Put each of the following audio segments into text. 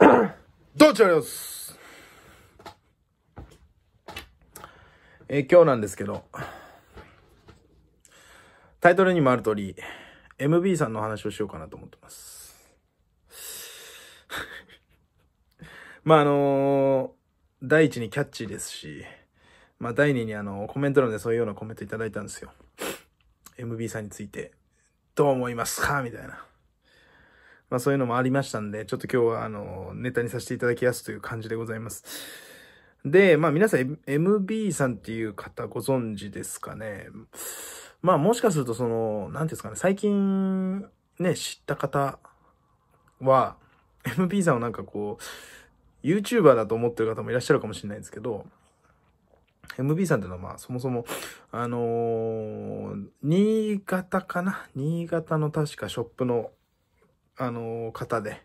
どうちあります。えー、今日なんですけど、タイトルにもある通り、MB さんの話をしようかなと思ってます。まあ、あのー、第一にキャッチーですし、まあ、第二にあの、コメント欄でそういうようなコメントいただいたんですよ。MB さんについて、どう思いますかみたいな。まあそういうのもありましたんで、ちょっと今日はあの、ネタにさせていただきやすという感じでございます。で、まあ皆さん MB さんっていう方ご存知ですかね。まあもしかするとその、なんですかね、最近ね、知った方は、MB さんをなんかこう、YouTuber だと思ってる方もいらっしゃるかもしれないんですけど、MB さんってのはまあそもそも、あのー、新潟かな新潟の確かショップのあのー、方で、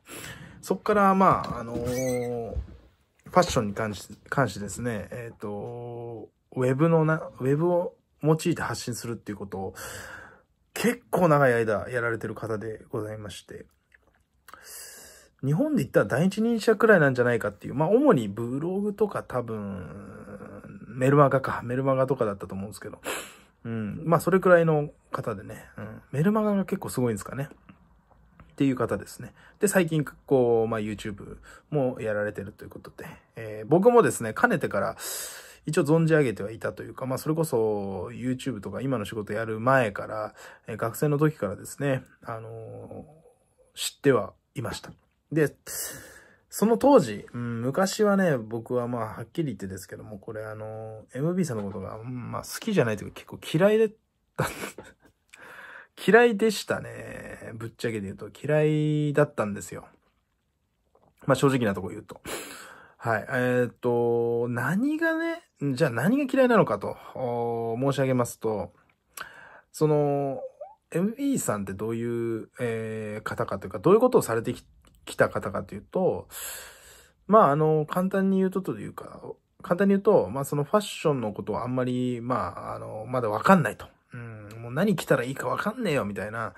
そこからまあ、あのー、ファッションに関し関してですね、えっ、と、ウェブのな、ウェブを用いて発信するっていうことを、結構長い間やられてる方でございまして、日本で言ったら第一人者くらいなんじゃないかっていう、まあ主にブログとか多分、メルマガか、メルマガとかだったと思うんですけど、うん、まあそれくらいの方でね、うん、メルマガが結構すごいんですかね。っていう方ですね。で、最近、こう、まあ、YouTube もやられてるということで、えー、僕もですね、かねてから、一応存じ上げてはいたというか、まあ、それこそ YouTube とか今の仕事やる前から、えー、学生の時からですね、あのー、知ってはいました。で、その当時、うん、昔はね、僕はまあ、はっきり言ってですけども、これあのー、MB さんのことが、まあ、好きじゃないというか結構嫌いだった。嫌いでしたね。ぶっちゃけで言うと嫌いだったんですよ。まあ正直なとこ言うと。はい。えー、っと、何がね、じゃあ何が嫌いなのかと申し上げますと、その、MB さんってどういう、えー、方かというか、どういうことをされてきた方かというと、まあ、あの、簡単に言うとというか、簡単に言うと、まあ、そのファッションのことはあんまり、まあ、あの、まだわかんないと。何着たらいいかわかんねえよ、みたいな。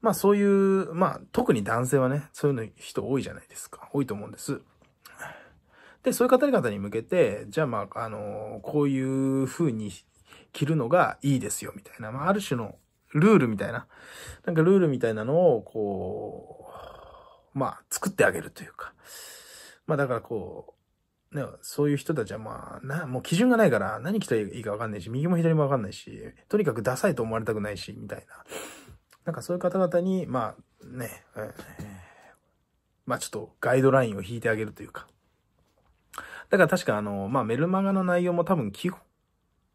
まあそういう、まあ特に男性はね、そういうの人多いじゃないですか。多いと思うんです。で、そういう方々に向けて、じゃあまあ、あの、こういう風に着るのがいいですよ、みたいな。まあある種のルールみたいな。なんかルールみたいなのを、こう、まあ作ってあげるというか。まあだからこう、ね、そういう人たちはまあ、な、もう基準がないから、何着たらいいかわかんないし、右も左もわかんないし、とにかくダサいと思われたくないし、みたいな。なんかそういう方々に、まあ、ね、えー、まあちょっとガイドラインを引いてあげるというか。だから確かあの、まあメルマガの内容も多分基本、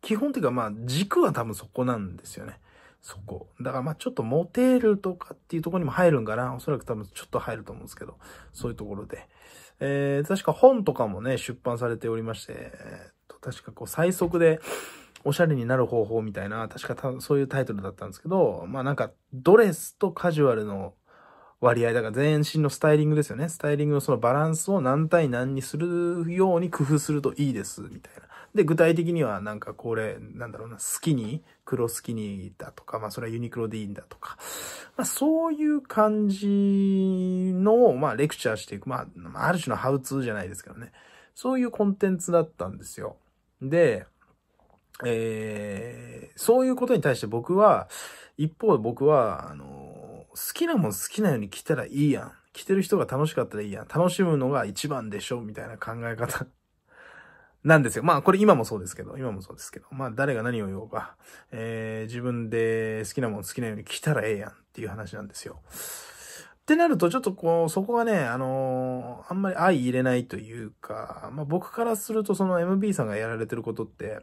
基本というかまあ軸は多分そこなんですよね。そこ。だからまあちょっとモテるとかっていうところにも入るんかな。おそらく多分ちょっと入ると思うんですけど、そういうところで。えー、確か本とかもね、出版されておりまして、えー、確かこう最速でおしゃれになる方法みたいな、確かそういうタイトルだったんですけど、まあなんかドレスとカジュアルの割合、だから全身のスタイリングですよね。スタイリングのそのバランスを何対何にするように工夫するといいです、みたいな。で、具体的にはなんかこれ、なんだろうな、スキニー、黒スキニーだとか、まあそれはユニクロでいいんだとか、まあそういう感じの、まあレクチャーしていく、まあ、ある種のハウツーじゃないですけどね。そういうコンテンツだったんですよ。で、えー、そういうことに対して僕は、一方で僕は、あの、好きなもん好きなように着たらいいやん。着てる人が楽しかったらいいやん。楽しむのが一番でしょみたいな考え方 なんですよ。まあこれ今もそうですけど、今もそうですけど、まあ誰が何を言おうか、えー、自分で好きなもん好きなように着たらええやんっていう話なんですよ。ってなると、ちょっとこう、そこがね、あのー、あんまり相入れないというか、まあ僕からするとその MB さんがやられてることって、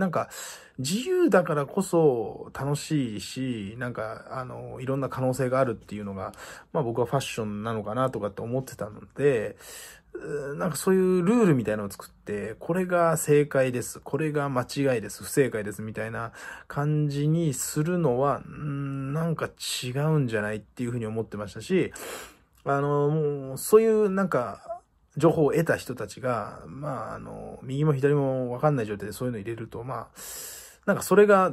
なんか、自由だからこそ楽しいし、なんか、あの、いろんな可能性があるっていうのが、まあ僕はファッションなのかなとかって思ってたので、なんかそういうルールみたいなのを作って、これが正解です、これが間違いです、不正解ですみたいな感じにするのは、んなんか違うんじゃないっていうふうに思ってましたし、あの、もうそういうなんか、情報を得た人たちが、まあ、あの、右も左もわかんない状態でそういうの入れると、まあ、なんかそれが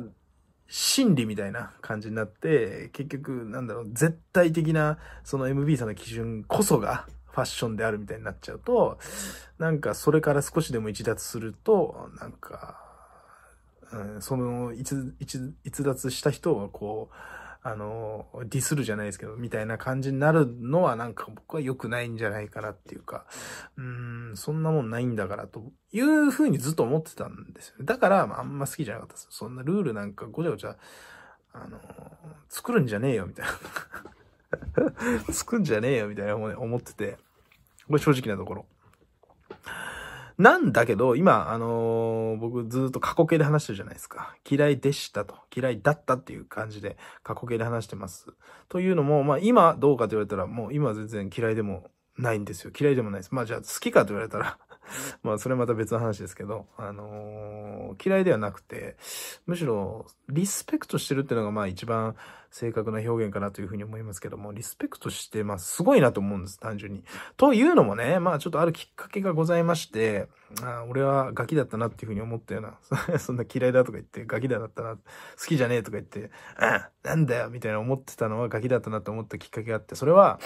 真理みたいな感じになって、結局、なんだろう、絶対的な、その MB さんの基準こそが、ファッションであるみたいになっちゃうと、なんかそれから少しでも逸脱すると、なんか、うん、その逸逸脱した人が。こう、あの、ディスるじゃないですけど、みたいな感じになるのはなんか僕は良くないんじゃないかなっていうか、うん、そんなもんないんだからというふうにずっと思ってたんですよね。だから、あんま好きじゃなかったです。そんなルールなんかごちゃごちゃ、あの、作るんじゃねえよ、みたいな。作んじゃねえよ、みたいな思ってて、これ正直なところ。なんだけど、今、あのー、僕ずっと過去形で話してるじゃないですか。嫌いでしたと。嫌いだったっていう感じで過去形で話してます。というのも、まあ今どうかと言われたら、もう今は全然嫌いでもないんですよ。嫌いでもないです。まあじゃあ好きかと言われたら まあ、それまた別の話ですけど、あのー、嫌いではなくて、むしろ、リスペクトしてるっていうのが、まあ、一番正確な表現かなというふうに思いますけども、リスペクトして、まあ、すごいなと思うんです、単純に。というのもね、まあ、ちょっとあるきっかけがございまして、あ俺はガキだったなっていうふうに思ったような、そんな嫌いだとか言って、ガキだったな、好きじゃねえとか言って、あなんだよみたいな思ってたのはガキだったなって思ったきっかけがあって、それは、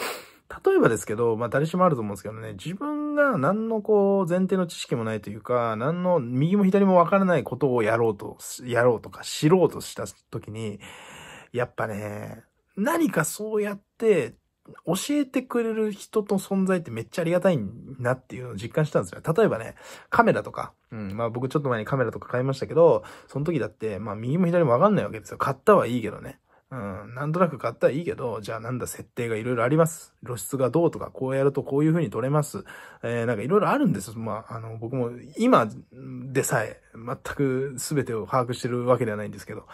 例えばですけど、まあ誰しもあると思うんですけどね、自分が何のこう前提の知識もないというか、何の右も左もわからないことをやろうと、やろうとか知ろうとした時に、やっぱね、何かそうやって教えてくれる人と存在ってめっちゃありがたいなっていうのを実感したんですよ。例えばね、カメラとか、うん、まあ僕ちょっと前にカメラとか買いましたけど、その時だって、まあ右も左もわかんないわけですよ。買ったはいいけどね。うん、なんとなく買ったらいいけど、じゃあなんだ設定がいろいろあります。露出がどうとか、こうやるとこういう風に撮れます。えー、なんかいろいろあるんです。まあ、あの、僕も今でさえ全く全てを把握してるわけではないんですけど、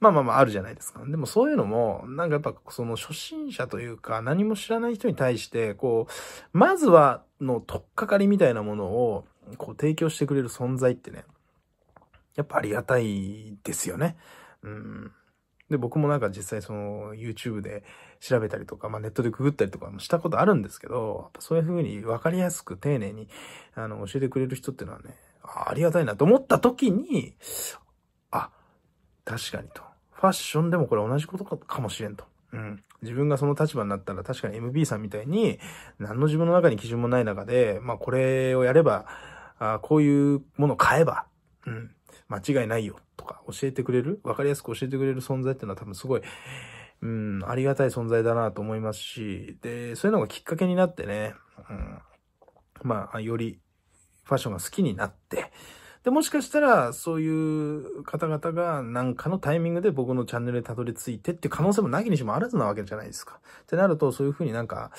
まあまあまああるじゃないですか。でもそういうのも、なんかやっぱその初心者というか何も知らない人に対して、こう、まずはの取っかかりみたいなものを、こう提供してくれる存在ってね、やっぱありがたいですよね。うん。で、僕もなんか実際その YouTube で調べたりとか、まあネットでくぐったりとかもしたことあるんですけど、そういうふうに分かりやすく丁寧に、あの、教えてくれる人っていうのはね、ありがたいなと思った時に、あ、確かにと。ファッションでもこれ同じことかもしれんと。うん。自分がその立場になったら確かに MB さんみたいに、何の自分の中に基準もない中で、まあこれをやれば、あこういうものを買えば、うん、間違いないよか教えてくれる、わかりやすく教えてくれる存在っていうのは多分すごい、うん、ありがたい存在だなと思いますし、で、そういうのがきっかけになってね、うん、まあ、よりファッションが好きになって、で、もしかしたら、そういう方々がなんかのタイミングで僕のチャンネルにたどり着いてって可能性もなきにしもあらずなわけじゃないですか。ってなると、そういうふうになんか、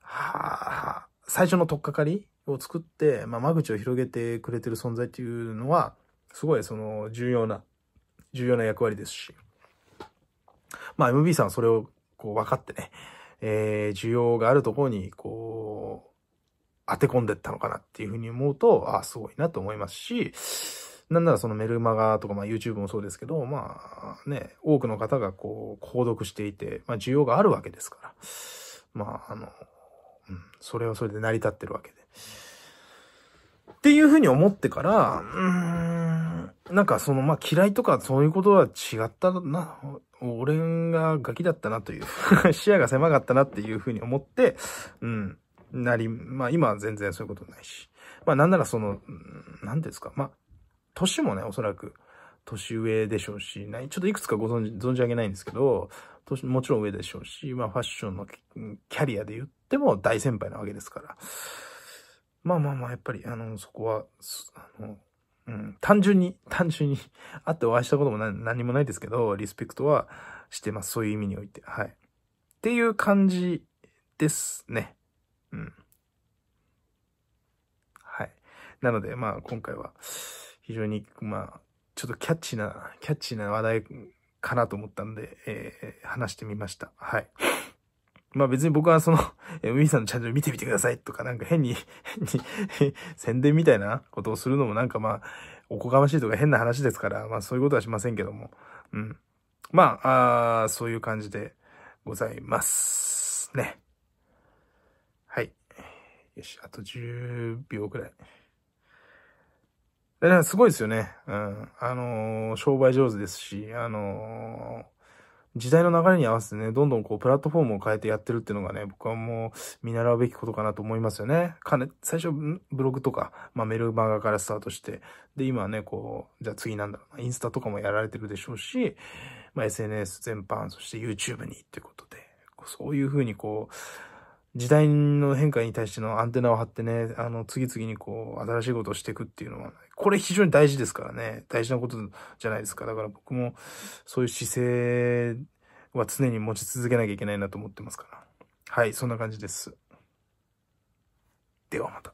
はあ、最初のとっかかりを作って、まあ、間口を広げてくれてる存在っていうのは、すごいその重要な、重要な役割ですし。まあ MB さんはそれをこう分かってね、えー、需要があるところにこう、当て込んでったのかなっていうふうに思うと、ああ、すごいなと思いますし、なんならそのメルマガとか、まあ YouTube もそうですけど、まあね、多くの方がこう、購読していて、まあ需要があるわけですから、まああの、うん、それはそれで成り立ってるわけで。っていうふうに思ってから、うーん、なんかその、まあ、嫌いとかそういうことは違ったな、俺がガキだったなという 視野が狭かったなっていうふうに思って、うん、なり、まあ、今は全然そういうことないし。まあ、なんならその、何ですか、まあ、もね、おそらく、年上でしょうし、ちょっといくつかご存じ、存じ上げないんですけど、もちろん上でしょうし、まあ、ファッションのキャリアで言っても大先輩なわけですから。まあまあまあ、やっぱり、あの、そこは、あの、うん、単純に、単純に 会ってお会いしたことも何もないですけど、リスペクトはしてます。そういう意味において。はい。っていう感じですね。うん。はい。なので、まあ、今回は、非常に、まあ、ちょっとキャッチーな、キャッチーな話題かなと思ったんで、えー、話してみました。はい。まあ別に僕はその、え、海さんのチャンネル見てみてくださいとかなんか変に、変に 宣伝みたいなことをするのもなんかまあ、おこがましいとか変な話ですから、まあそういうことはしませんけども。うん。まあ、あそういう感じでございます。ね。はい。よし、あと10秒くらい。すごいですよね。うん。あのー、商売上手ですし、あのー時代の流れに合わせてね、どんどんこう、プラットフォームを変えてやってるっていうのがね、僕はもう、見習うべきことかなと思いますよね。かね、最初、ブログとか、まあ、メルマガからスタートして、で、今はね、こう、じゃあ次なんだろうな、インスタとかもやられてるでしょうし、まあ、SNS 全般、そして YouTube にってことで、そういうふうにこう、時代の変化に対してのアンテナを張ってね、あの、次々にこう、新しいことをしていくっていうのは、ね、これ非常に大事ですからね。大事なことじゃないですか。だから僕も、そういう姿勢は常に持ち続けなきゃいけないなと思ってますから。はい、そんな感じです。ではまた。